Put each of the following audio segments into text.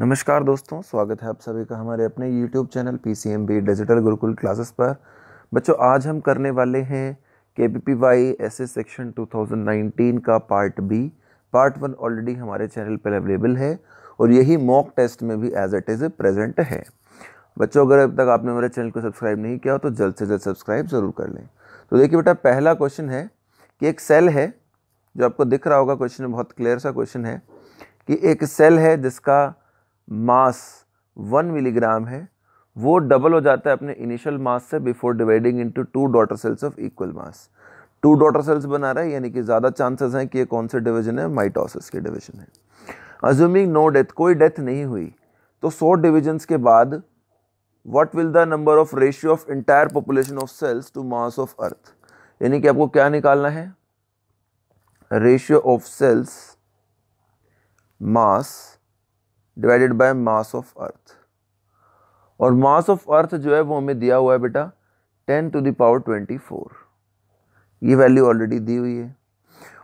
नमस्कार दोस्तों स्वागत है आप सभी का हमारे अपने YouTube channel P C M B digital Gurukul classes पर बच्चों आज हम करने वाले हैं के P P Y S S section nineteen का part B part one already हमारे चैनल पर अवेलेबल है और यही मॉक टेस्ट में भी एज इट इज़ प्रेजेंट है बच्चों अगर अब तक आपने हमारे चैनल को सब्सक्राइब नहीं किया हो तो जल्द से जल्द सब्सक्राइब ज़रूर कर लें तो देखिए बेटा पहला क्वेश्चन है कि एक सेल है जो आपको दिख रहा होगा क्वेश्चन बहुत क्लियर सा क्वेश्चन है कि एक सेल है जिसका मास वन मिलीग्राम है वो डबल हो जाता है अपने इनिशियल मास से before dividing into two daughter cells of equal mass two daughter cells बना रहा है यानी कि ज़्यादा चांसेस हैं कि ये कौन से डिवीजन है माइटोसिस के डिवीजन है अज्यूमिंग नो डेथ कोई डेथ नहीं हुई तो सौ डिविजन्स के बाद what will the number of ratio of entire population of cells to mass of earth यानी कि आपको क्या निकालना है ratio of cells mass divided by mass of earth और मास ऑफ अर्थ जो है वो हमें दिया हुआ है बेटा ten to the power twenty four ये वैल्यू ऑलरेडी दी हुई है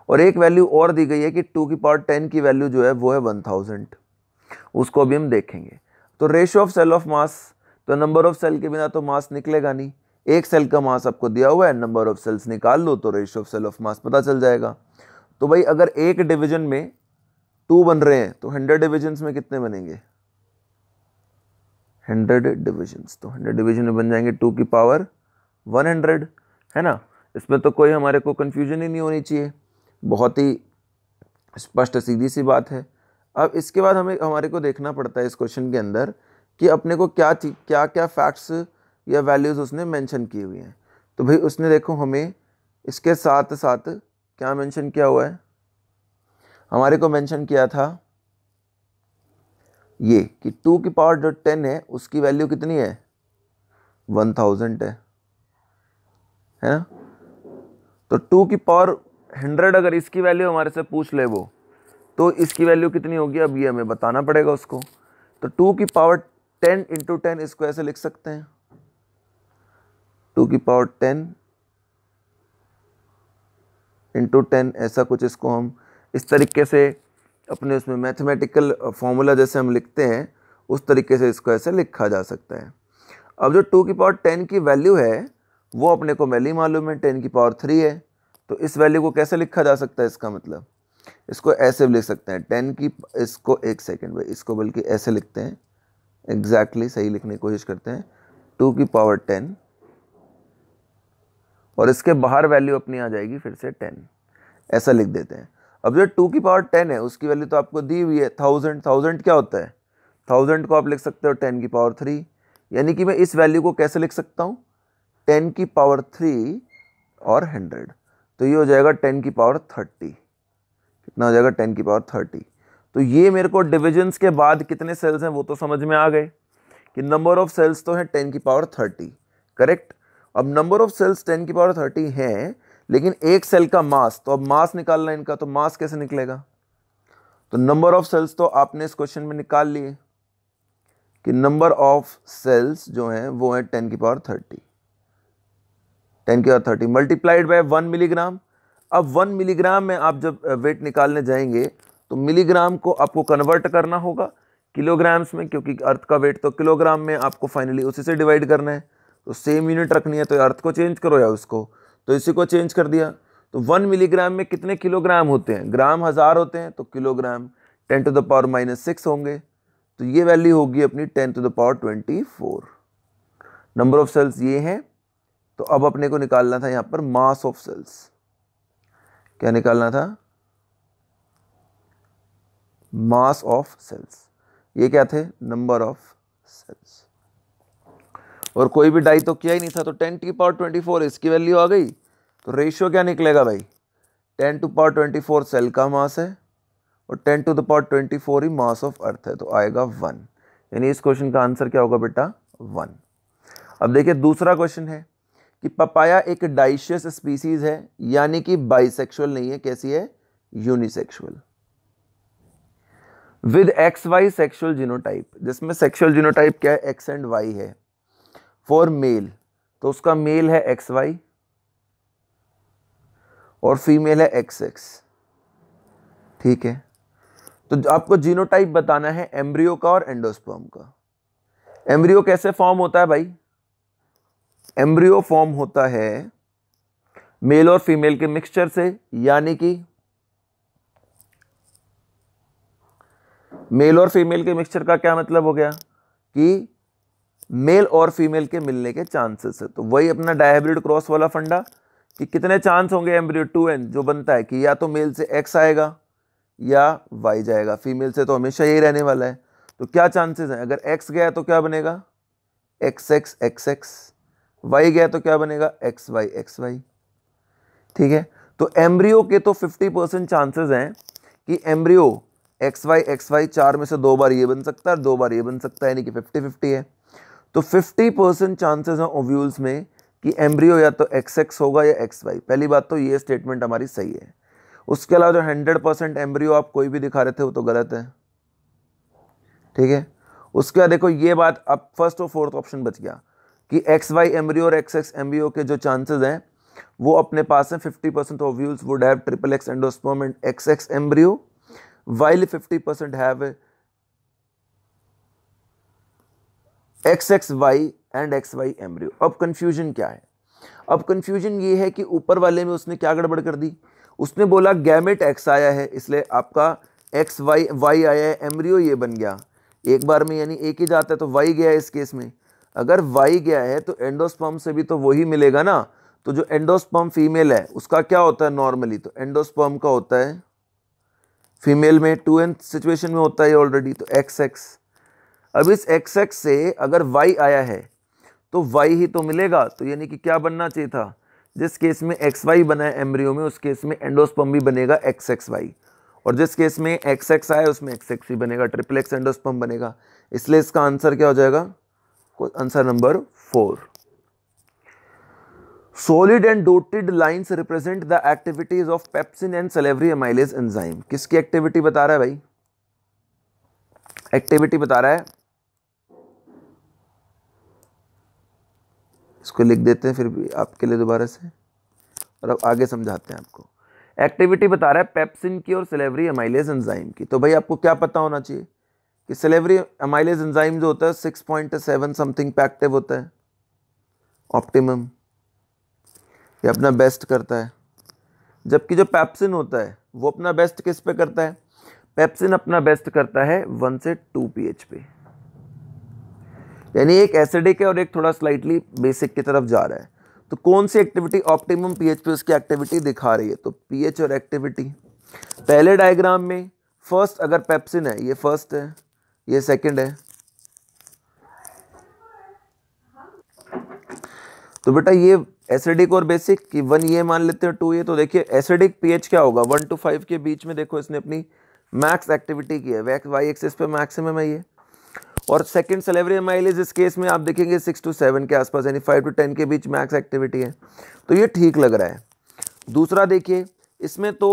और एक वैल्यू और दी गई है कि टू की पावर टेन की वैल्यू जो है वो है वन थाउजेंड उसको भी हम देखेंगे तो ratio of cell of mass तो नंबर ऑफ सेल के बिना तो मास निकलेगा नहीं एक सेल का मास आपको दिया हुआ है नंबर ऑफ सेल्स निकाल लो तो ratio of cell of mass पता चल जाएगा तो भाई अगर एक डिवीजन में टू बन रहे हैं तो हंड्रेड डिविजन्स में कितने बनेंगे हंड्रेड डिविजन्स तो हंड्रेड डिविजन में बन जाएंगे टू की पावर वन हंड्रेड है ना इसमें तो कोई हमारे को कन्फ्यूजन ही नहीं होनी चाहिए बहुत ही स्पष्ट सीधी सी बात है अब इसके बाद हमें हमारे को देखना पड़ता है इस क्वेश्चन के अंदर कि अपने को क्या क्या क्या फैक्ट्स या वैल्यूज़ उसने मेंशन किए हुए हैं तो भाई उसने देखो हमें इसके साथ साथ क्या मेंशन किया हुआ है हमारे को मेंशन किया था ये कि टू की पावर जो टेन है उसकी वैल्यू कितनी है वन थाउजेंड है है ना तो टू की पावर हंड्रेड अगर इसकी वैल्यू हमारे से पूछ ले वो तो इसकी वैल्यू कितनी होगी अब ये हमें बताना पड़ेगा उसको तो टू की पावर टेन इंटू टेन इसको ऐसे लिख सकते हैं टू की पावर टेन इंटू टेन ऐसा कुछ इसको हम इस तरीके से अपने उसमें मैथमेटिकल फॉर्मूला जैसे हम लिखते हैं उस तरीके से इसको ऐसे लिखा जा सकता है अब जो टू की पावर टेन की वैल्यू है वो अपने को मैली मालूम है टेन की पावर थ्री है तो इस वैल्यू को कैसे लिखा जा सकता है इसका मतलब इसको ऐसे भी लिख सकते हैं टेन की इसको एक सेकेंड भाई इसको बल्कि ऐसे लिखते हैं एग्जैक्टली exactly सही लिखने की कोशिश करते हैं टू की पावर टेन और इसके बाहर वैल्यू अपनी आ जाएगी फिर से टेन ऐसा लिख देते हैं अब जो टू की पावर टेन है उसकी वैल्यू तो आपको दी हुई है थाउजेंड थाउजेंड क्या होता है थाउजेंड को आप लिख सकते हो टेन की पावर थ्री यानी कि मैं इस वैल्यू को कैसे लिख सकता हूँ टेन की पावर थ्री और हंड्रेड तो ये हो जाएगा टेन की पावर थर्टी कितना हो जाएगा टेन की पावर थर्टी तो ये मेरे को डिविजन्स के बाद कितने सेल्स हैं वो तो समझ में आ गए कि नंबर ऑफ सेल्स तो हैं टेन की पावर थर्टी करेक्ट अब नंबर ऑफ सेल्स टेन की पावर थर्टी हैं लेकिन एक सेल का मास तो अब मास निकालना इनका तो मास कैसे निकलेगा तो नंबर ऑफ सेल्स तो आपने इस क्वेश्चन में निकाल लिए कि नंबर ऑफ सेल्स जो हैं वो है टेन की पावर थर्टी टेन की power thirty multiplied by one milligram अब वन मिलीग्राम में आप जब वेट uh, निकालने जाएंगे तो मिलीग्राम को आपको कन्वर्ट करना होगा किलोग्राम्स में क्योंकि अर्थ का वेट तो किलोग्राम में आपको फाइनली उसी से डिवाइड करना है तो सेम यूनिट रखनी है तो अर्थ को चेंज करो या उसको तो इसी को चेंज कर दिया तो वन मिलीग्राम में कितने किलोग्राम होते हैं ग्राम हज़ार होते हैं तो kilogram ten to the power minus six होंगे तो ये वैल्यू होगी अपनी ten to the power twenty four number of cells ये हैं तो अब अपने को निकालना था यहाँ पर मास ऑफ सेल्स क्या निकालना था मास ऑफ सेल्स ये क्या थे नंबर ऑफ सेल्स और कोई भी डाई तो किया ही नहीं था तो ten to power twenty four इसकी वैल्यू आ गई तो रेशियो क्या निकलेगा भाई ten to power twenty four cell का मास है और ten to the power twenty four ही मास ऑफ अर्थ है तो आएगा वन यानी इस क्वेश्चन का आंसर क्या होगा बेटा वन अब देखिए दूसरा क्वेश्चन है कि पपाया एक डाइशियस स्पीसीज है यानी कि बाइसेक्सुअल नहीं है कैसी है unisexual with X Y sexual genotype जिसमें सेक्सुअल जीनोटाइप क्या है एक्स एंड वाई है फॉर मेल तो उसका मेल है एक्स वाई और फीमेल है एक्स एक्स ठीक है तो आपको जीनोटाइप बताना है एम्ब्रियो का और एंडोस्पर्म का एम्ब्रियो कैसे फॉर्म होता है भाई एम्ब्रियो फॉर्म होता है मेल और फीमेल के मिक्सचर से यानी कि मेल और फीमेल के मिक्सचर का क्या मतलब हो गया कि मेल और फीमेल के मिलने के चांसेस है तो वही अपना डायहाइब्रिड क्रॉस वाला फंडा कि कितने चांस होंगे एम्ब्रियो टू एन जो बनता है कि या तो मेल से एक्स आएगा या वाई जाएगा फीमेल से तो हमेशा यही रहने वाला है तो क्या चांसेस हैं अगर एक्स गया तो क्या बनेगा X X X X Y गया तो क्या बनेगा एक्स वाई एक्स वाई ठीक है तो एम्ब्रियो के तो 50 परसेंट चांसेज हैं कि embryo X Y X Y चार में से दो बार ये बन सकता है दो बार ये बन सकता है यानी कि फिफ्टी फिफ्टी है तो 50 परसेंट चांसेस हैं ओव्यूल्स में कि एम्ब्रियो या तो एक्स एक्स होगा या एक्स वाई पहली बात तो ये स्टेटमेंट हमारी सही है उसके अलावा जो हंड्रेड परसेंट एम्ब्रियो आप कोई भी दिखा रहे थे वो तो गलत है ठीक है उसके बाद देखो ये बात अब फर्स्ट और फोर्थ ऑप्शन बच गया कि एक्स वाई एम्ब्रियो और एक्स एक्स एम्ब्रियो के जो चांसेज हैं वो अपने पास हैं fifty percent ovules would have triple X endosperm and X X embryo while fifty percent have X X Y and X Y embryo अब कन्फ्यूजन क्या है अब कन्फ्यूजन ये है कि ऊपर वाले में उसने क्या गड़बड़ कर दी उसने बोला गैमेट एक्स आया है इसलिए आपका एक्स वाई वाई आया है एम्ब्रियो ये बन गया एक बार में यानी एक ही जाता है तो वाई गया है इस केस में अगर वाई गया है तो एंडोस्पम से भी तो वही मिलेगा ना तो जो एंडोस्पम फीमेल है उसका क्या होता है नॉर्मली तो एंडोस्पम का होता है फीमेल में टू एंथ सिचुएशन में होता है ऑलरेडी तो एक्स एक्स अब इस एक्स एक्स से अगर वाई आया है तो वाई ही तो मिलेगा तो यानी कि क्या बनना चाहिए था जिस केस में एक्स वाई बना है एम्ब्रियो में उस केस में एंडोस्पम भी बनेगा एक्स एक्स वाई और जिस केस में एक्स एक्स आया उसमें एक्स एक्स ही बनेगा ट्रिपल एक्स एंडोस्पम बनेगा इसलिए इसका आंसर क्या हो जाएगा answer number four solid and dotted lines represent the activities of pepsin and salivary amylase enzyme किसकी एक्टिविटी बता रहा है भाई एक्टिविटी बता रहा है इसको लिख देते हैं फिर भी आपके लिए दोबारा से और अब आगे समझाते हैं आपको एक्टिविटी बता रहा है पेप्सिन की और सिलेवरी एमाइलेज एंजाइम की तो भाई आपको क्या पता होना चाहिए कि सिलेवरी एमाइलेज एंजाइम जो होता है सिक्स पॉइंट सेवन समथिंग पे एक्टिव होता है ऑप्टिमम ये अपना बेस्ट करता है जबकि जो पैप्सिन होता है वो अपना बेस्ट किस पे करता है पैप्सिन अपना बेस्ट करता है वन से टू एच पे यानी एक एसिडिक है और एक थोड़ा स्लाइटली बेसिक की तरफ जा रहा है तो कौन सी एक्टिविटी ऑप्टिमम पीएच पे उसकी एक्टिविटी दिखा रही है तो पीएच और एक्टिविटी पहले डायग्राम में फर्स्ट अगर पेप्सिन है ये फर्स्ट है ये सेकंड है तो बेटा ये एसिडिक और बेसिक कि वन ये मान लेते हैं टू ये तो देखिए एसिडिक पीएच क्या होगा वन टू फाइव के बीच में देखो इसने अपनी मैक्स एक्टिविटी की है वाई एक्सिस पे मैक्सिमम है ये और सेकंड सलेवरी माइलेज इस केस में आप देखेंगे सिक्स टू सेवन के आसपास यानी फाइव टू टेन के बीच मैक्स एक्टिविटी है तो ये ठीक लग रहा है दूसरा देखिए इसमें तो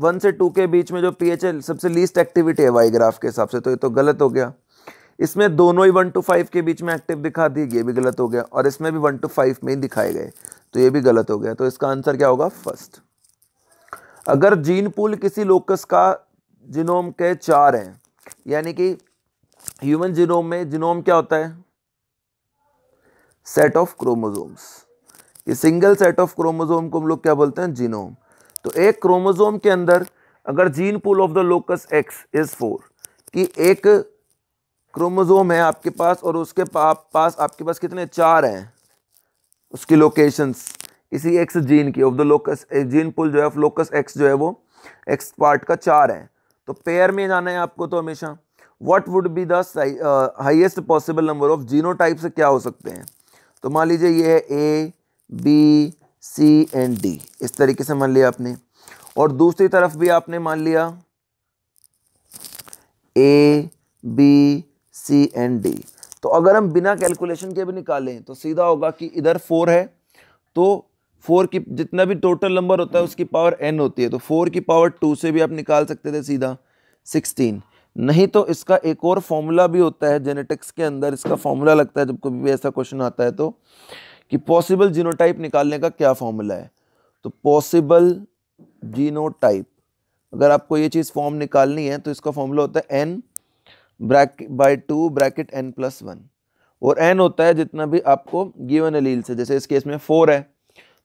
वन से टू के बीच में जो पी सबसे लीस्ट एक्टिविटी है वाईग्राफ के हिसाब से तो ये तो गलत हो गया इसमें दोनों ही वन टू फाइव के बीच में एक्टिव दिखा दी ये भी गलत हो गया और इसमें भी वन टू फाइव में ही दिखाए गए तो ये भी गलत हो गया तो इसका आंसर क्या होगा फर्स्ट अगर जीन पूल किसी लोकस का जिनोम के चार हैं यानी कि ह्यूमन जीनोम में जीनोम क्या होता है सेट ऑफ क्रोमोजोम्स ये सिंगल सेट ऑफ क्रोमोजोम को हम लोग क्या बोलते हैं जीनोम तो एक क्रोमोजोम के अंदर अगर gene pool of the locus X is four कि एक क्रोमोजोम है आपके पास और उसके पा, पास आपके पास कितने चार हैं उसकी लोकेशंस इसी एक्स जीन की of the locus gene pool जो है ऑफ लोकस एक्स जो है वो एक्स पार्ट का चार है तो पेयर में जाना है आपको तो हमेशा what would be the highest possible number of genotype से क्या हो सकते हैं तो मान लीजिए ये है A B C and D इस तरीके से मान लिया आपने और दूसरी तरफ भी आपने मान लिया A B C and D तो अगर हम बिना कैलकुलेशन के भी निकालें तो सीधा होगा कि इधर फोर है तो फोर की जितना भी टोटल नंबर होता है उसकी पावर एन होती है तो फोर की पावर टू से भी आप निकाल सकते थे सीधा सिक्सटीन नहीं तो इसका एक और फॉर्मूला भी होता है जेनेटिक्स के अंदर इसका फॉर्मूला लगता है जब कभी भी ऐसा क्वेश्चन आता है तो कि पॉसिबल जीनोटाइप निकालने का क्या फॉर्मूला है तो पॉसिबल जीनोटाइप अगर आपको ये चीज़ फॉर्म निकालनी है तो इसका फॉर्मूला होता है N bracket by two bracket N plus one और एन होता है जितना भी आपको गिवन अलील से जैसे इस केस में फोर है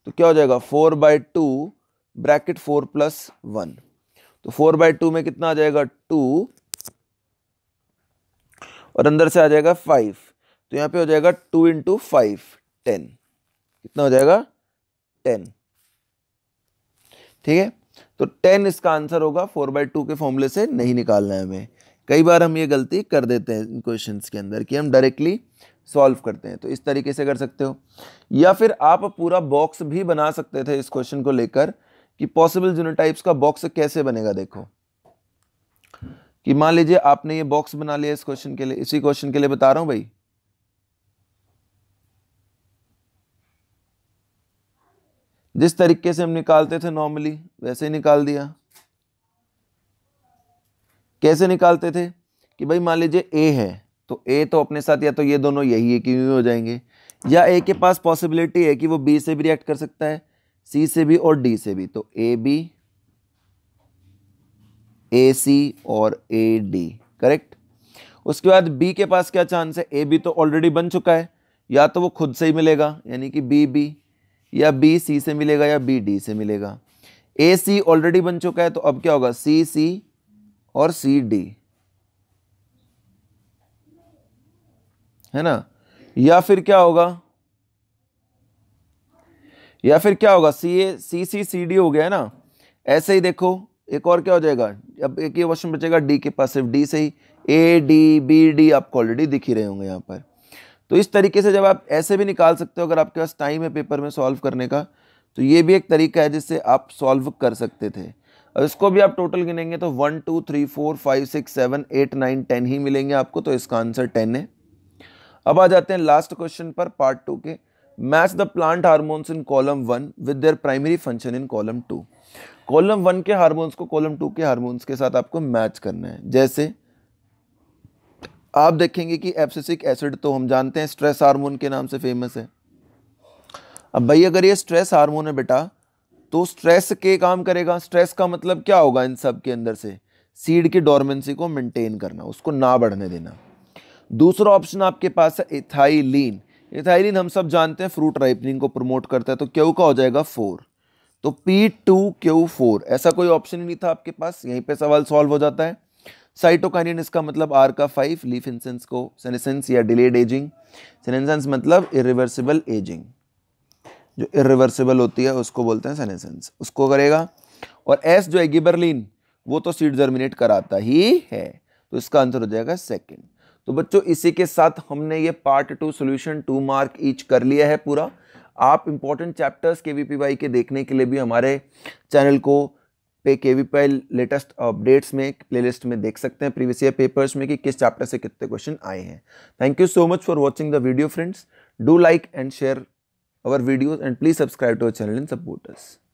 तो क्या हो जाएगा four by two bracket four plus one तो फोर बाई टू में कितना आ जाएगा टू और अंदर से आ जाएगा फाइव तो यहाँ पे हो जाएगा टू इंटू फाइव टेन कितना हो जाएगा टेन ठीक है तो टेन इसका आंसर होगा फोर बाई टू के फॉर्मूले से नहीं निकालना है हमें कई बार हम ये गलती कर देते हैं इन के अंदर कि हम डायरेक्टली सॉल्व करते हैं तो इस तरीके से कर सकते हो या फिर आप पूरा बॉक्स भी बना सकते थे इस क्वेश्चन को लेकर कि पॉसिबल जूनोटाइप्स का बॉक्स कैसे बनेगा देखो कि मान लीजिए आपने ये बॉक्स बना लिया इस क्वेश्चन के लिए इसी क्वेश्चन के लिए बता रहा हूं भाई जिस तरीके से हम निकालते थे नॉर्मली वैसे ही निकाल दिया कैसे निकालते थे कि भाई मान लीजिए ए है तो ए तो अपने साथ या तो ये दोनों यही कि यू हो जाएंगे या ए के पास पॉसिबिलिटी है कि वो बी से भी रिएक्ट कर सकता है सी से भी और डी से भी तो ए बी ए सी और ए डी करेक्ट उसके बाद बी के पास क्या चांस है ए बी तो ऑलरेडी बन चुका है या तो वो खुद से ही मिलेगा यानी कि बी बी या बी सी से मिलेगा या बी डी से मिलेगा ए सी ऑलरेडी बन चुका है तो अब क्या होगा सी सी और सी डी है ना या फिर क्या होगा या फिर क्या होगा सी ए सी सी सी डी हो गया है ना ऐसे ही देखो एक और क्या हो जाएगा अब एक ही क्वेश्चन बचेगा डी के पास सिर्फ डी से ही ए डी बी डी आपको ऑलरेडी दिख ही रहे होंगे यहाँ पर तो इस तरीके से जब आप ऐसे भी निकाल सकते हो अगर आपके पास टाइम है पेपर में सॉल्व करने का तो ये भी एक तरीका है जिससे आप सॉल्व कर सकते थे अब इसको भी आप टोटल गिनेंगे तो one two three four five six seven eight nine ten ही मिलेंगे आपको तो इसका आंसर टेन है अब आ जाते हैं लास्ट क्वेश्चन पर पार्ट टू के match the plant hormones in column one with their primary function in column two column one के हार्मोन्स को कॉलम टू के हार्मोन्स के साथ आपको मैच करना है जैसे आप देखेंगे कि एप्सिसिक एसिड तो हम जानते हैं स्ट्रेस हार्मोन के नाम से फेमस है अब भाई अगर ये स्ट्रेस हार्मोन है बेटा तो स्ट्रेस के काम करेगा स्ट्रेस का मतलब क्या होगा इन सब के अंदर से सीड की डोरमेंसी को मेंटेन करना उसको ना बढ़ने देना दूसरा ऑप्शन आपके पास है इथाइलिन इथाइलिन हम सब जानते हैं फ्रूट राइपनिंग को प्रमोट करता है तो क्यों का हो जाएगा फोर तो पी टू क्यू फोर ऐसा कोई ऑप्शन ही नहीं था आपके पास यहीं पे सवाल सॉल्व हो जाता है साइटोकाइनिन इसका मतलब आर का फाइव लीफ इंसेंस को सेनेसेंस या डिलेड एजिंग सेनेसेंस मतलब इरिवर्सिबल एजिंग जो इरिवर्सिबल होती है उसको बोलते हैं सेनेसेंस उसको करेगा और एस जो है वो तो सीड जर्मिनेट कराता ही है तो इसका आंसर हो जाएगा सेकेंड तो बच्चों इसी के साथ हमने ये part two solution two mark each कर लिया है पूरा आप इम्पॉर्टेंट चैप्टर्स के वी के देखने के लिए भी हमारे चैनल को पे के वी लेटेस्ट अपडेट्स में प्लेलिस्ट में देख सकते हैं प्रीवियस ईयर पेपर्स में कि किस चैप्टर से कितने क्वेश्चन आए हैं thank you so much for watching the video friends do like and share our videos and please subscribe to our channel in supporters